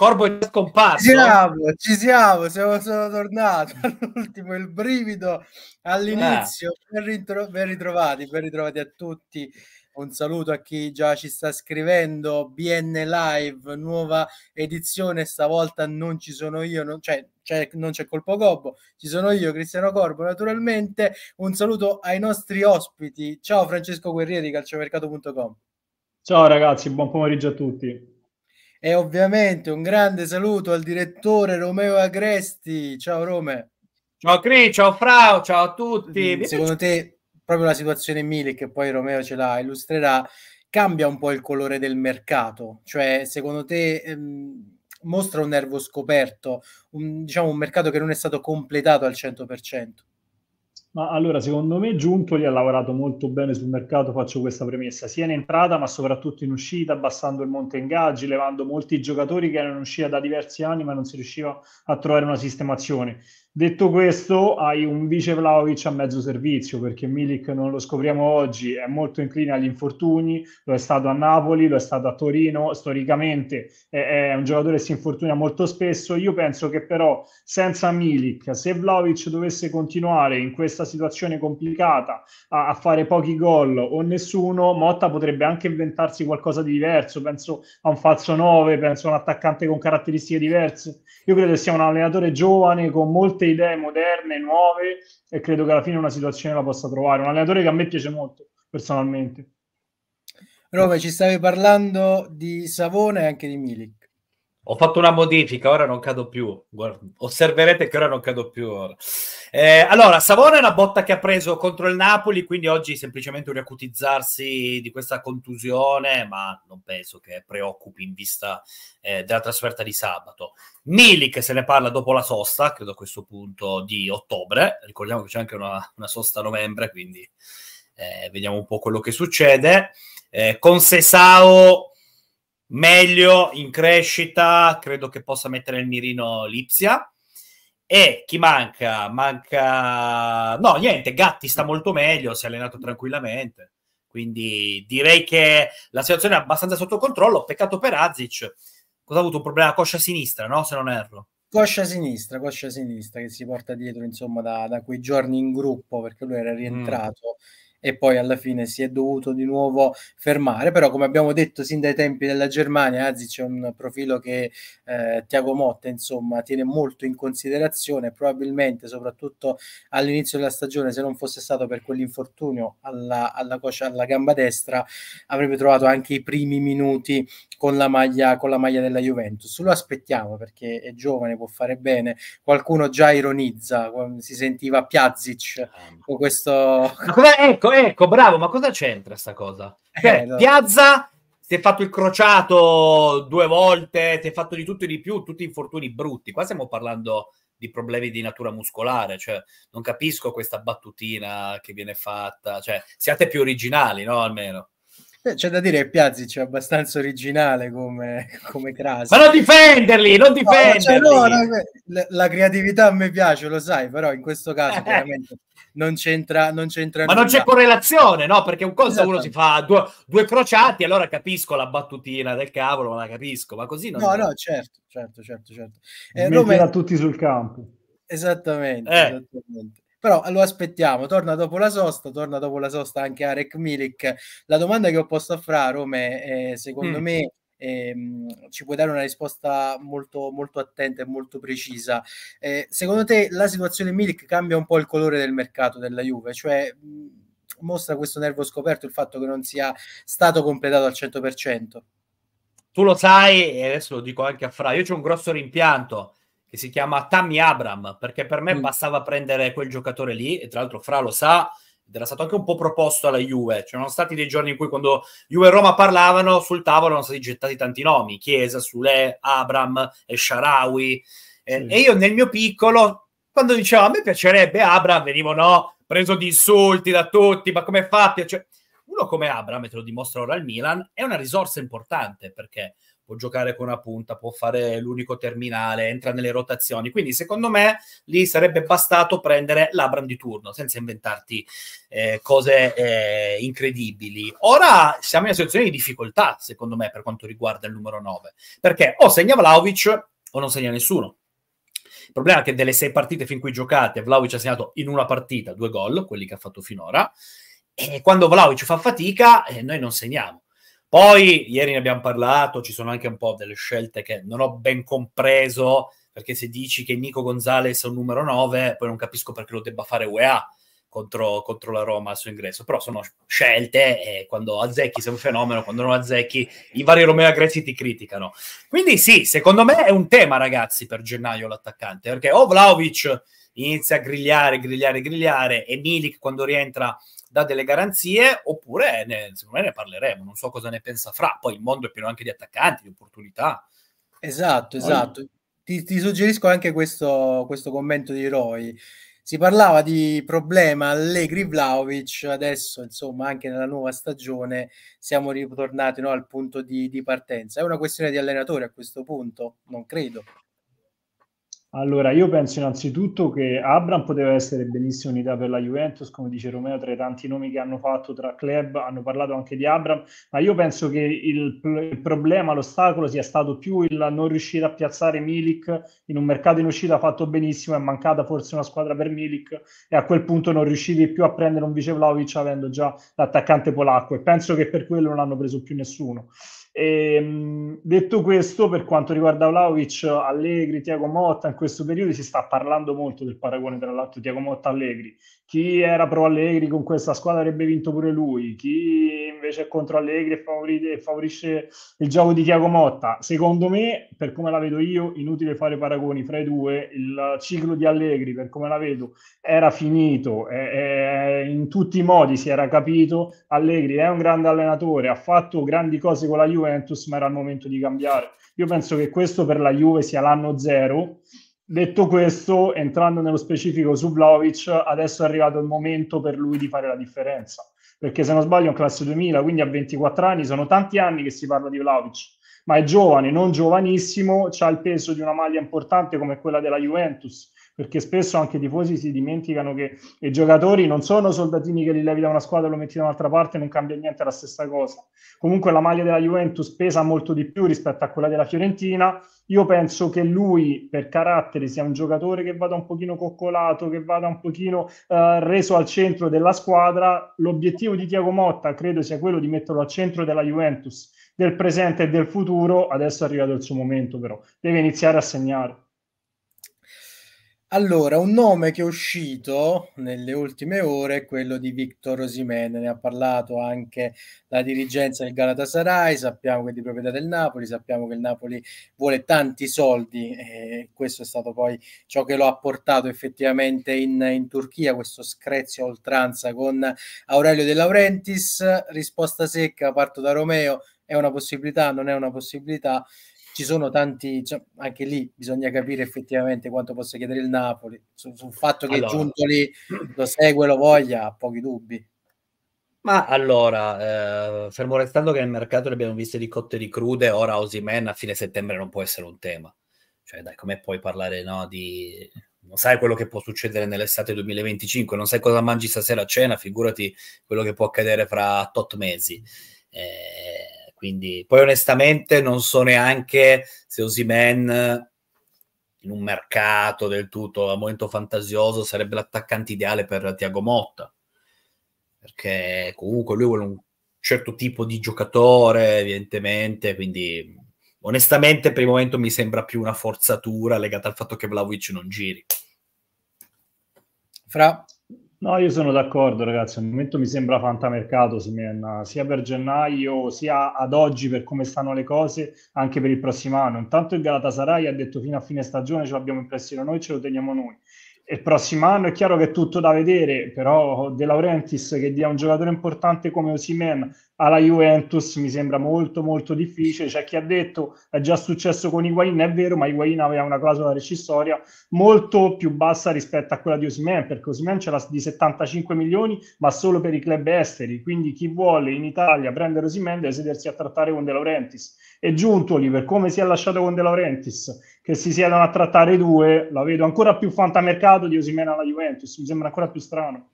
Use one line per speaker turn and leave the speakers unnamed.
Corbo è scomparso. Ci siamo, ci siamo, siamo sono tornato all'ultimo, il brivido all'inizio. Ah. Ben, ritro- ben ritrovati, ben ritrovati a tutti. Un saluto a chi già ci sta scrivendo. BN Live, nuova edizione. Stavolta non ci sono io, non, cioè, cioè non c'è colpo gobbo, ci sono io, Cristiano Corbo. Naturalmente, un saluto ai nostri ospiti. Ciao Francesco Guerrieri, calciomercato.com.
Ciao ragazzi, buon pomeriggio a tutti. E ovviamente
un grande saluto al direttore Romeo Agresti. Ciao Rome. Ciao Cri, ciao Frau, ciao a tutti. Mm, secondo te proprio la situazione Milik, che poi Romeo ce la illustrerà, cambia un po' il colore del mercato? Cioè, secondo te ehm, mostra un nervo scoperto, un, diciamo un mercato che non è stato completato al 100%?
Ma allora, secondo me Giuntoli ha lavorato molto bene sul mercato, faccio questa premessa, sia in entrata ma soprattutto in uscita, abbassando il monte ingaggi, levando molti giocatori che erano in uscita da diversi anni ma non si riusciva a trovare una sistemazione. Detto questo, hai un vice Vlaovic a mezzo servizio perché Milik non lo scopriamo oggi, è molto incline agli infortuni, lo è stato a Napoli, lo è stato a Torino, storicamente è, è un giocatore che si infortuna molto spesso. Io penso che però senza Milik, se Vlaovic dovesse continuare in questa situazione complicata a, a fare pochi gol o nessuno, Motta potrebbe anche inventarsi qualcosa di diverso, penso a un falso 9, penso a un attaccante con caratteristiche diverse. Io credo che sia un allenatore giovane con molto molte idee moderne, nuove e credo che alla fine una situazione la possa trovare. Un allenatore che a me piace molto personalmente. Rove, ci stavi parlando di Savone e anche di Milik. Ho
fatto una modifica, ora non cado più. Guarda, osserverete che ora non cado più. Eh, allora, Savona è una botta che ha preso contro il Napoli, quindi oggi semplicemente un riacutizzarsi di questa contusione, ma non penso che preoccupi in vista eh, della trasferta di sabato. Milik se ne parla dopo la sosta, credo a questo punto di ottobre. Ricordiamo che c'è anche una, una sosta a novembre, quindi eh, vediamo un po' quello che succede. Eh, con Sesao meglio, in crescita, credo che possa mettere il mirino Lipsia. E chi manca? Manca... No, niente, Gatti sta molto meglio, si è allenato tranquillamente. Quindi direi che la situazione è abbastanza sotto controllo. Peccato per Azic. Cosa ha avuto un problema? Coscia sinistra, no? Se non erro.
Coscia sinistra, coscia sinistra che si porta dietro insomma da, da quei giorni in gruppo perché lui era mm. rientrato. Mm e poi alla fine si è dovuto di nuovo fermare. Però come abbiamo detto sin dai tempi della Germania, anzi c'è un profilo che eh, Tiago Motta insomma tiene molto in considerazione, probabilmente soprattutto all'inizio della stagione se non fosse stato per quell'infortunio alla, alla, coscia, alla gamba destra avrebbe trovato anche i primi minuti con la maglia, con la maglia della Juventus. Lo aspettiamo perché è giovane, può fare bene. Qualcuno già ironizza, si sentiva Piazzic esatto. con questo... ecco, Ecco, ecco, bravo, ma cosa c'entra sta cosa?
Eh, cioè, eh, no. Piazza
si è fatto il crociato due volte, si è fatto di tutto e di più, tutti infortuni brutti. Qua stiamo parlando di problemi di natura muscolare, cioè non capisco questa battutina che viene fatta, cioè siate più originali, no, almeno.
Eh, c'è da dire che Piazzi c'è abbastanza originale come, come crasi. Ma non difenderli, non difenderli! No, cioè, no, la, la, creatività a me piace, lo sai, però in questo caso veramente eh. non c'entra, non c'entra Ma nulla. non c'è correlazione, no? Perché un cosa uno esatto. si fa
due, due, crociati, allora capisco la battutina del cavolo, la capisco, ma così non... No, no,
certo,
certo, certo, certo. Eh, Roma...
tutti sul campo.
Esattamente, eh. esattamente però lo aspettiamo, torna dopo la sosta, torna dopo la sosta anche Arek Milik. La domanda che ho posto a Fra, Rome, è, secondo mm. me ehm, ci puoi dare una risposta molto, molto attenta e molto precisa. Eh, secondo te la situazione Milik cambia un po' il colore del mercato della Juve? Cioè mh, mm, mostra questo nervo scoperto il fatto che non sia stato completato al 100%? Tu lo sai, e adesso lo dico anche a Fra,
io c'ho un grosso rimpianto che si chiama Tammy Abram, perché per me mm. bastava prendere quel giocatore lì, e tra l'altro Fra lo sa, ed era stato anche un po' proposto alla Juve, c'erano stati dei giorni in cui quando Juve e Roma parlavano, sul tavolo erano stati gettati tanti nomi, Chiesa, Sule, Abram, Esharawi, e, sì. e io nel mio piccolo, quando dicevo a me piacerebbe Abram, venivo no, preso di insulti da tutti, ma come fatti? Cioè, uno come Abram, e te lo dimostra ora al Milan, è una risorsa importante, perché può giocare con una punta, può fare l'unico terminale, entra nelle rotazioni. Quindi, secondo me, lì sarebbe bastato prendere l'Abram di turno senza inventarti eh, cose eh, incredibili. Ora siamo in una situazione di difficoltà, secondo me, per quanto riguarda il numero 9, perché o segna Vlaovic o non segna nessuno. Il problema è che delle sei partite fin qui giocate, Vlaovic ha segnato in una partita due gol, quelli che ha fatto finora, e quando Vlaovic fa fatica, eh, noi non segniamo. Poi, ieri ne abbiamo parlato, ci sono anche un po' delle scelte che non ho ben compreso, perché se dici che Nico Gonzalez è un numero 9, poi non capisco perché lo debba fare UEA contro, contro, la Roma al suo ingresso, però sono scelte e quando azzecchi sei un fenomeno, quando non azzecchi i vari Romeo Grezzi ti criticano. Quindi sì, secondo me è un tema ragazzi per gennaio l'attaccante, perché o Vlaovic inizia a grigliare, grigliare, grigliare e Milik quando rientra dà delle garanzie oppure ne, secondo me ne parleremo, non so cosa ne pensa Fra, poi il mondo è pieno anche di attaccanti, di opportunità. Esatto, esatto.
Ti, ti, suggerisco anche questo, questo commento di Roy. Si parlava di problema Allegri-Vlaovic, adesso insomma anche nella nuova stagione siamo ritornati no, al punto di, di partenza. È una questione di allenatore a questo punto, non credo.
Allora, io penso innanzitutto che Abram poteva essere benissimo un'idea per la Juventus, come dice Romeo, tra i tanti nomi che hanno fatto tra club, hanno parlato anche di Abram, ma io penso che il, il problema, l'ostacolo sia stato più il non riuscire a piazzare Milik in un mercato in uscita fatto benissimo, è mancata forse una squadra per Milik e a quel punto non riuscivi più a prendere un Vice Vlaovic avendo già l'attaccante polacco e penso che per quello non hanno preso più nessuno. E, ehm, detto questo, per quanto riguarda Vlaovic, Allegri, Tiago Motta, in questo periodo si sta parlando molto del paragone tra l'altro Tiago Motta-Allegri. Chi era pro Allegri con questa squadra avrebbe vinto pure lui, chi invece è contro Allegri e, favori- favorisce il gioco di Tiago Motta. Secondo me, per come la vedo io, inutile fare paragoni fra i due. Il ciclo di Allegri, per come la vedo, era finito, eh, eh, in tutti i modi si era capito. Allegri è un grande allenatore, ha fatto grandi cose con la Juve Juventus, ma era il momento di cambiare. Io penso che questo per la Juve sia l'anno zero. Detto questo, entrando nello specifico su Vlaovic, adesso è arrivato il momento per lui di fare la differenza. Perché se non sbaglio è un classe 2000, quindi a 24 anni, sono tanti anni che si parla di Vlaovic ma è giovane, non giovanissimo, ha il peso di una maglia importante come quella della Juventus perché spesso anche i tifosi si dimenticano che i giocatori non sono soldatini che li levi da una squadra e lo metti da un'altra parte, non cambia niente, è la stessa cosa. Comunque la maglia della Juventus pesa molto di più rispetto a quella della Fiorentina. Io penso che lui per carattere sia un giocatore che vada un pochino coccolato, che vada un pochino eh, reso al centro della squadra. L'obiettivo di Tiago Motta credo sia quello di metterlo al centro della Juventus, del presente e del futuro. Adesso è arrivato il suo momento però, deve iniziare a segnare. Allora, un nome che è uscito
nelle ultime ore è quello di Victor Osimene, ne ha parlato anche la dirigenza del Galatasaray, sappiamo che è di proprietà del Napoli, sappiamo che il Napoli vuole tanti soldi e questo è stato poi ciò che lo ha portato effettivamente in, in Turchia, questo screzio a oltranza con Aurelio De Laurentiis, risposta secca, parto da Romeo, è una possibilità, non è una possibilità ci sono tanti, cioè, anche lì bisogna capire effettivamente quanto possa chiedere il Napoli, sul, sul fatto che allora. lì lo segue, lo voglia, ha pochi dubbi.
Ma allora, eh, fermo restando che nel mercato le abbiamo viste di cotte di crude, ora Osimen a fine settembre non può essere un tema. Cioè, dai, come puoi parlare no, di... Non sai quello che può succedere nell'estate 2025, non sai cosa mangi stasera a cena, figurati quello che può accadere fra tot mesi. Eh, quindi, poi onestamente non so neanche se Osimen eh, in un mercato del tutto a momento fantasioso sarebbe l'attaccante ideale per Tiago Motta. Perché comunque lui vuole un certo tipo di giocatore, evidentemente, quindi onestamente per il momento mi sembra più una forzatura legata al fatto che Vlaovic non giri.
Fra No, io sono d'accordo, ragazzi. Al momento mi sembra fantamercato Simen, sia per gennaio, sia ad oggi per come stanno le cose, anche per il prossimo anno. Intanto il Galatasaray ha detto fino a fine stagione ce l'abbiamo in prestito noi, ce lo teniamo noi. il prossimo anno è chiaro che è tutto da vedere, però De Laurentiis che dia un giocatore importante come Osimen alla Juventus mi sembra molto molto difficile, c'è chi ha detto è già successo con Higuain, è vero, ma Higuain aveva una clausola rescissoria molto più bassa rispetto a quella di Osman, perché Osman c'era di 75 milioni, ma solo per i club esteri, quindi chi vuole in Italia prendere Osman deve sedersi a trattare con De Laurentiis. E Giuntoli, per come si è lasciato con De Laurentiis, che si siedano a trattare due, la vedo ancora più fantamercato di Osimena alla Juventus, mi sembra ancora più strano.